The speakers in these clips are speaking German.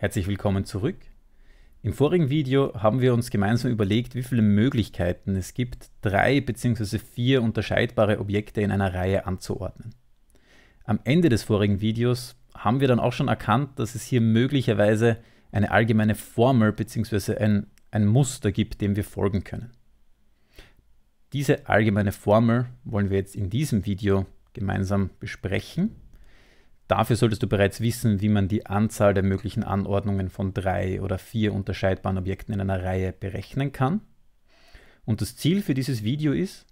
Herzlich willkommen zurück. Im vorigen Video haben wir uns gemeinsam überlegt, wie viele Möglichkeiten es gibt, drei bzw. vier unterscheidbare Objekte in einer Reihe anzuordnen. Am Ende des vorigen Videos haben wir dann auch schon erkannt, dass es hier möglicherweise eine allgemeine Formel bzw. Ein, ein Muster gibt, dem wir folgen können. Diese allgemeine Formel wollen wir jetzt in diesem Video gemeinsam besprechen Dafür solltest du bereits wissen, wie man die Anzahl der möglichen Anordnungen von drei oder vier unterscheidbaren Objekten in einer Reihe berechnen kann. Und das Ziel für dieses Video ist,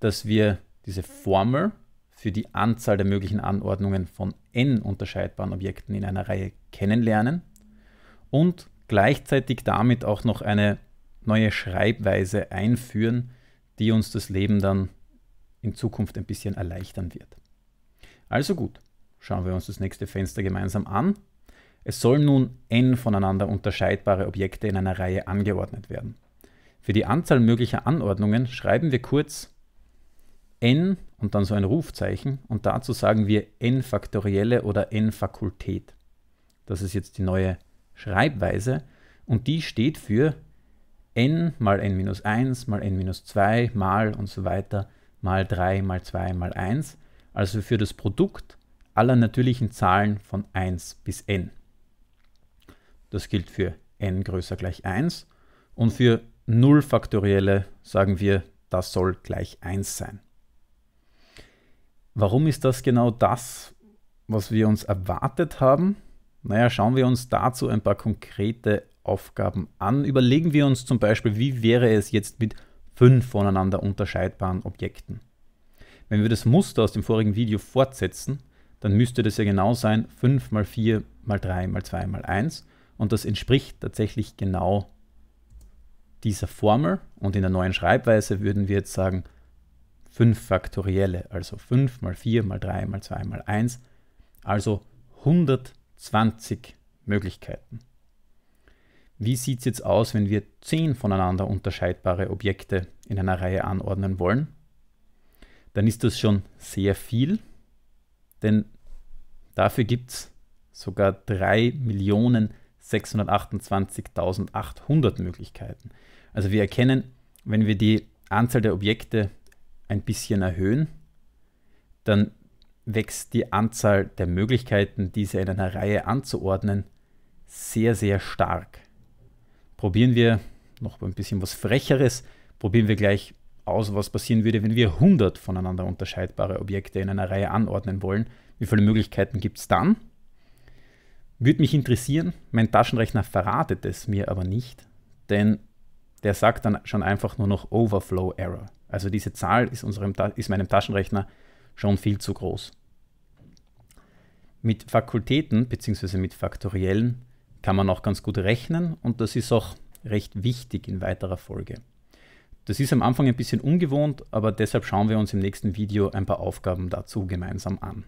dass wir diese Formel für die Anzahl der möglichen Anordnungen von n unterscheidbaren Objekten in einer Reihe kennenlernen und gleichzeitig damit auch noch eine neue Schreibweise einführen, die uns das Leben dann in Zukunft ein bisschen erleichtern wird. Also gut, Schauen wir uns das nächste Fenster gemeinsam an. Es sollen nun n voneinander unterscheidbare Objekte in einer Reihe angeordnet werden. Für die Anzahl möglicher Anordnungen schreiben wir kurz n und dann so ein Rufzeichen und dazu sagen wir n faktorielle oder n Fakultät. Das ist jetzt die neue Schreibweise und die steht für n mal n minus 1 mal n minus 2 mal und so weiter mal 3 mal 2 mal 1, also für das Produkt aller natürlichen Zahlen von 1 bis n. Das gilt für n größer gleich 1 und für 0 Faktorielle sagen wir, das soll gleich 1 sein. Warum ist das genau das, was wir uns erwartet haben? Naja, schauen wir uns dazu ein paar konkrete Aufgaben an. Überlegen wir uns zum Beispiel, wie wäre es jetzt mit fünf voneinander unterscheidbaren Objekten. Wenn wir das Muster aus dem vorigen Video fortsetzen, dann müsste das ja genau sein 5 mal 4 mal 3 mal 2 mal 1 und das entspricht tatsächlich genau dieser Formel und in der neuen Schreibweise würden wir jetzt sagen 5 Faktorielle, also 5 mal 4 mal 3 mal 2 mal 1, also 120 Möglichkeiten. Wie sieht es jetzt aus, wenn wir 10 voneinander unterscheidbare Objekte in einer Reihe anordnen wollen? Dann ist das schon sehr viel, denn Dafür gibt es sogar 3.628.800 Möglichkeiten. Also wir erkennen, wenn wir die Anzahl der Objekte ein bisschen erhöhen, dann wächst die Anzahl der Möglichkeiten, diese in einer Reihe anzuordnen, sehr, sehr stark. Probieren wir noch ein bisschen was Frecheres. Probieren wir gleich aus, was passieren würde, wenn wir 100 voneinander unterscheidbare Objekte in einer Reihe anordnen wollen. Wie viele Möglichkeiten gibt es dann? Würde mich interessieren, mein Taschenrechner verratet es mir aber nicht, denn der sagt dann schon einfach nur noch Overflow Error. Also diese Zahl ist, unserem, ist meinem Taschenrechner schon viel zu groß. Mit Fakultäten bzw. mit Faktoriellen kann man auch ganz gut rechnen und das ist auch recht wichtig in weiterer Folge. Das ist am Anfang ein bisschen ungewohnt, aber deshalb schauen wir uns im nächsten Video ein paar Aufgaben dazu gemeinsam an.